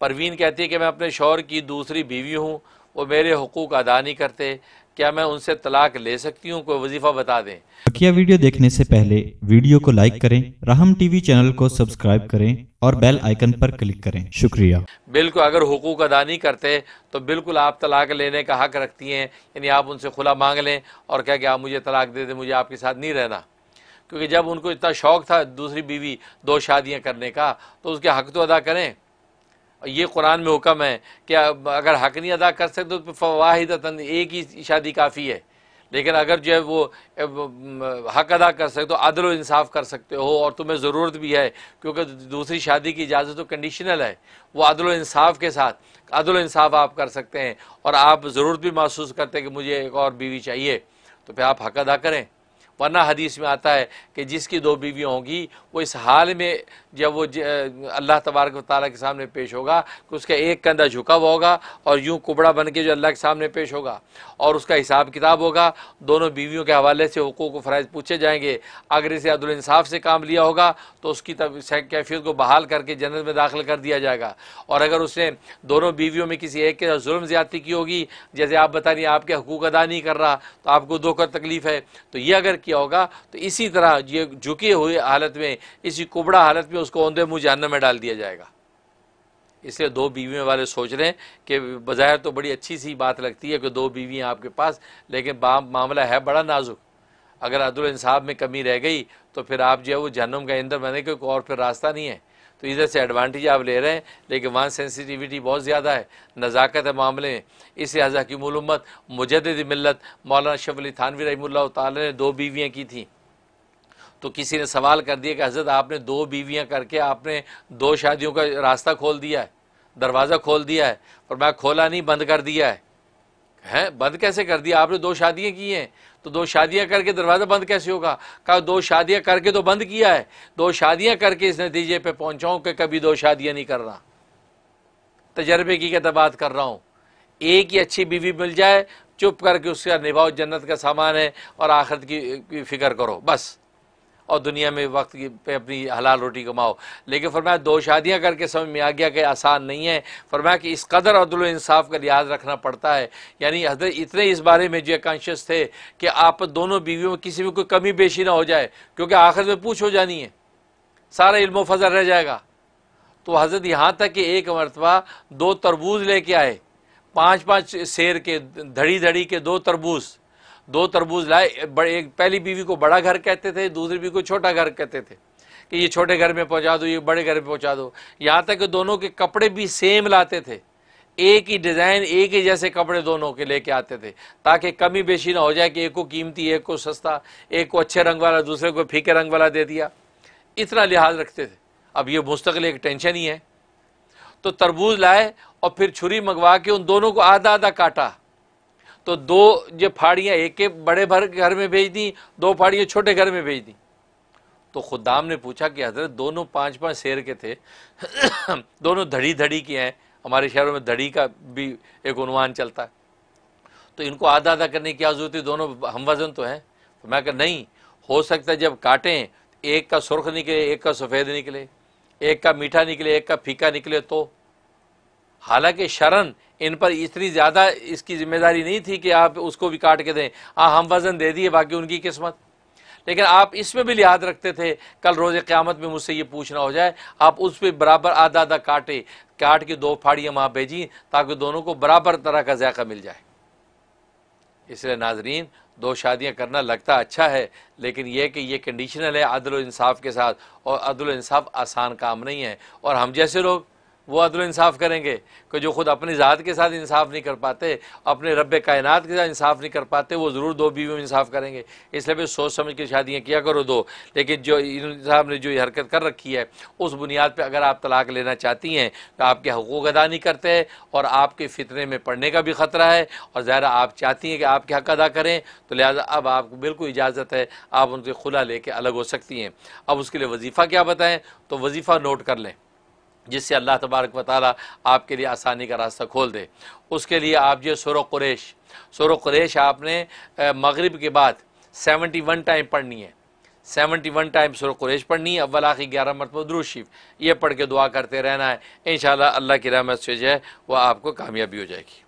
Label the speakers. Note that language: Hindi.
Speaker 1: परवीन कहती है कि मैं अपने शोहर की दूसरी बीवी हूँ वो मेरे हकूक अदा नहीं करते क्या मैं उनसे तलाक ले सकती हूँ कोई वजीफा बता दें बकिया वीडियो देखने से पहले वीडियो को लाइक करें राहम टीवी चैनल को सब्सक्राइब करें और बेल आइकन पर क्लिक करें शुक्रिया बिल्कुल अगर हकूक अदा नहीं करते तो बिल्कुल आप तलाक लेने का हक रखती हैं यानी आप उनसे खुला मांग लें और क्या कि आप मुझे तलाक दे दें मुझे आपके साथ नहीं रहना क्योंकि जब उनको इतना शौक था दूसरी बीवी दो शादियाँ करने का तो उसके हक तो अदा करें ये कुरान में हुक्म है कि अगर हक नहीं अदा कर सकते तो फवाहिद एक ही शादी काफ़ी है लेकिन अगर जो है वो हक अदा कर सकते हो तो अदल इंसाफ कर सकते हो और तुम्हें ज़रूरत भी है क्योंकि दूसरी शादी की इजाज़त तो कंडीशनल है वो अदल इंसाफ के साथ अदल इंसाफ आप कर सकते हैं और आप ज़रूरत भी महसूस करते हैं कि मुझे एक और बीवी चाहिए तो फिर आप हक अदा करें वरना हदीस में आता है कि जिसकी दो बीवियाँ होंगी वो इस हाल में जब वो अल्लाह तबारक ताली के सामने पेश होगा कि उसका एक कंधा झुका हुआ होगा और यूँ कुबड़ा बन के जो अल्लाह के सामने पेश होगा और उसका हिसाब किताब होगा दोनों बीवियों के हवाले से हकूक फ़रज़ पूछे जाएंगे अगर इसे अदुलसाफ़ से काम लिया होगा तो उसकी तब कैफियत को बहाल करके जन्नत में दाखिल कर दिया जाएगा और अगर उसने दोनों बीवियों में किसी एक के साथ जुल्म ज़्यादती की होगी जैसे आप बता रही आपके हकूक अदा नहीं कर रहा तो आपको दो कर तकलीफ़ है तो ये अगर किया होगा तो इसी तरह ये झुके हुए हालत में इसी कुबड़ा हालत में उसको औंधे मुँह जानने में डाल दिया जाएगा इसलिए दो बीवियों वाले सोच रहे हैं कि बजाय तो बड़ी अच्छी सी बात लगती है कि दो बीवियाँ आपके पास लेकिन मामला है बड़ा नाजुक अगर अदल इंसाफ में कमी रह गई तो फिर आप जो है वो जहनम का ईंधन बने क्योंकि और फिर रास्ता नहीं है तो इधर से एडवांटेज आप ले रहे हैं लेकिन वहाँ सेंसिटिविटी बहुत ज़्यादा है नज़ाकत है मामले में इस लिहाजा की मलम्मत मुजद मिलत मौलाना शबली थानवी रही ताल ने दो बीवियाँ की थी तो किसी ने सवाल कर दिया कि हज़रत आपने दो बीवियाँ करके आपने दो शादियों का रास्ता खोल दिया है दरवाज़ा खोल दिया है और मैं खोला नहीं बंद कर दिया है हैं बंद कैसे कर दिया आपने दो शादियां की हैं तो दो शादियां करके दरवाज़ा बंद कैसे होगा कहा दो शादियां करके तो बंद किया है दो शादियां करके इस नतीजे पे पहुंचाऊं कि कभी दो शादियां नहीं कर रहा तजर्बे की क्या बात कर रहा हूँ एक ही अच्छी बीवी मिल जाए चुप करके उसका निभाओ जन्नत का सामान है और आखिरत की, की फ़िक्र करो बस और दुनिया में वक्त पे अपनी हलाल रोटी कमाओ लेकिन फरमाया दो शादियाँ करके समझ में आ गया कि आसान नहीं है फरमाया कि इस कदर अदल इंसाफ का लिहाज रखना पड़ता है यानी हजरत इतने इस बारे में जो कॉन्शियस थे कि आप दोनों बीवियों में किसी में कोई कमी बेशी ना हो जाए क्योंकि आखिर में पूछ हो जानी है सारा इल्म फजल रह जाएगा तो हजरत यहाँ तक कि एक मरतबा दो तरबूज लेके आए पाँच पाँच शेर के धड़ी धड़ी के दो तरबूज़ दो तरबूज लाए बड़े एक पहली बीवी को बड़ा घर कहते थे दूसरी बीवी को छोटा घर कहते थे कि ये छोटे घर में पहुंचा दो ये बड़े घर में पहुंचा दो यहाँ तक कि दोनों के कपड़े भी सेम लाते थे एक ही डिज़ाइन एक ही जैसे कपड़े दोनों के लेके आते थे ताकि कमी बेशी ना हो जाए कि एक को कीमती एक को सस्ता एक को अच्छे रंग वाला दूसरे को फीके रंग वाला दे दिया इतना लिहाज रखते थे अब ये मुस्तकिल एक टेंशन ही है तो तरबूज लाए और फिर छुरी मंगवा के उन दोनों को आधा आधा काटा तो दो जो फाड़ियाँ एक के बड़े भर घर में भेज दी दो फाड़ियाँ छोटे घर में भेज दी तो खुदाम ने पूछा कि हजरत दोनों पाँच पाँच शेर के थे दोनों धड़ी धड़ी के हैं हमारे शहरों में धड़ी का भी एक अनुमान चलता है तो इनको आधा आधा करने की जरूरत थी दोनों हम वजन तो हैं तो मैं कहा नहीं हो सकता जब काटें एक का सुर्ख निकले एक का सफ़ेद निकले एक का मीठा निकले एक का फीका निकले तो हालांकि शरण इन पर इतनी ज़्यादा इसकी जिम्मेदारी नहीं थी कि आप उसको भी काट के दें हाँ हम वज़न दे दिए बाकी उनकी किस्मत लेकिन आप इसमें भी लिहाज रखते थे कल रोज़ क़्यामत में मुझसे ये पूछना हो जाए आप उस पर बराबर आधा आधा काटे काट के दो फाड़ियाँ वहाँ भेजी ताकि दोनों को बराबर तरह का जायका मिल जाए इसलिए नाजरीन दो शादियाँ करना लगता अच्छा है लेकिन यह कि यह कंडीशनल है अदल इंसाफ के साथ और अदल इंसाफ आसान काम नहीं है और हम जैसे लोग वो अदल इंसाफ करेंगे कि जो खुद अपनी ज़ात के साथ इंसाफ नहीं कर पाते अपने रब कायनात के साथ इंसाफ नहीं कर पाते वो ज़रूर दो बीवी में इंसाफ करेंगे इसलिए भी सोच समझ के शादियाँ किया करो दो लेकिन जो इन साहब ने जो ये हरकत कर रखी है उस बुनियाद पर अगर आप तलाक लेना चाहती हैं तो आपके हकूक अदा नहीं करते और आपके फितने में पड़ने का भी ख़तरा है और ज़्यादा आप चाहती हैं कि आपके हक अदा करें तो लिहाजा अब आपको बिल्कुल इजाज़त है आप उनसे खुला लेके अलग हो सकती हैं अब उसके लिए वजीफ़ा क्या बताएँ तो वजीफ़ा नोट कर लें जिससे अल्लाह तबारक व ताली आपके लिए आसानी का रास्ता खोल दे उसके लिए आप जो सुर क्रेश सुर क्रेश आपने मगरब के बाद सेवनटी वन टाइम पढ़नी है सेवनटी वन टाइम सुर कुरेश पढ़नी है अव्वल आखिर ग्यारह मरतब द्रूशीफ ये पढ़ के दुआ करते रहना है इन अल्लाह की रहमत से जो है वह आपको कामयाबी हो जाएगी